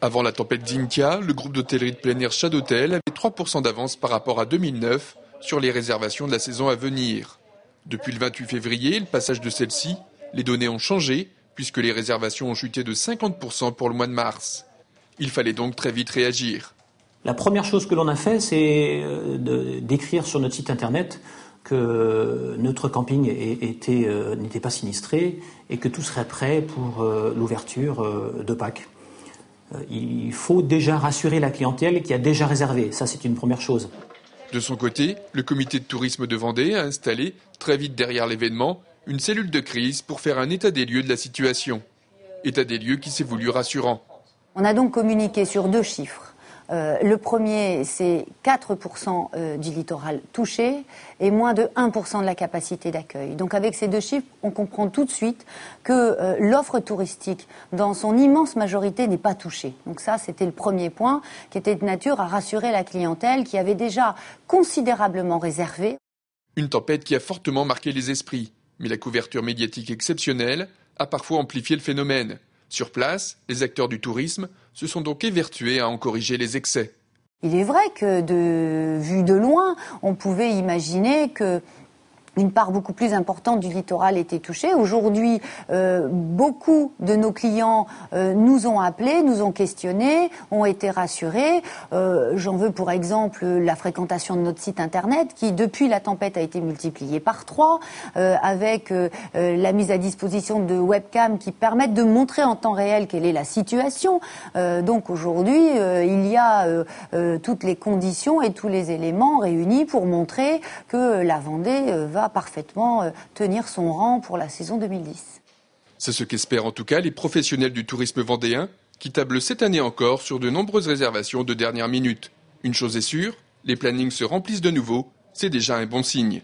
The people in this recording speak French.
Avant la tempête d'Inca, le groupe d'hôtellerie de plein air Shadowtel avait 3% d'avance par rapport à 2009 sur les réservations de la saison à venir. Depuis le 28 février, le passage de celle-ci, les données ont changé puisque les réservations ont chuté de 50% pour le mois de mars. Il fallait donc très vite réagir. La première chose que l'on a fait, c'est euh, d'écrire sur notre site internet que euh, notre camping euh, n'était pas sinistré et que tout serait prêt pour l'ouverture de Pâques. Euh, il faut déjà rassurer la clientèle qui a déjà réservé. Ça, c'est une première chose. De son côté, le comité de tourisme de Vendée a installé, très vite derrière l'événement, une cellule de crise pour faire un état des lieux de la situation. État des lieux qui s'est voulu rassurant. On a donc communiqué sur deux chiffres. Euh, le premier, c'est 4% euh, du littoral touché et moins de 1% de la capacité d'accueil. Donc avec ces deux chiffres, on comprend tout de suite que euh, l'offre touristique, dans son immense majorité, n'est pas touchée. Donc ça, c'était le premier point qui était de nature à rassurer la clientèle qui avait déjà considérablement réservé. Une tempête qui a fortement marqué les esprits, mais la couverture médiatique exceptionnelle a parfois amplifié le phénomène. Sur place, les acteurs du tourisme se sont donc évertués à en corriger les excès. Il est vrai que de vue de loin, on pouvait imaginer que une part beaucoup plus importante du littoral était touchée. Aujourd'hui, euh, beaucoup de nos clients euh, nous ont appelés, nous ont questionnés, ont été rassurés. Euh, j'en veux pour exemple la fréquentation de notre site internet qui, depuis la tempête, a été multipliée par trois, avec la mise à disposition de webcams qui permettent de montrer en temps réel quelle est la situation. donc aujourd'hui, il y a toutes les conditions et tous les éléments réunis pour montrer que la Vendée va parfaitement euh, tenir son rang pour la saison 2010. C'est ce qu'espèrent en tout cas les professionnels du tourisme vendéen, qui tablent cette année encore sur de nombreuses réservations de dernière minute. Une chose est sûre, les plannings se remplissent de nouveau, c'est déjà un bon signe.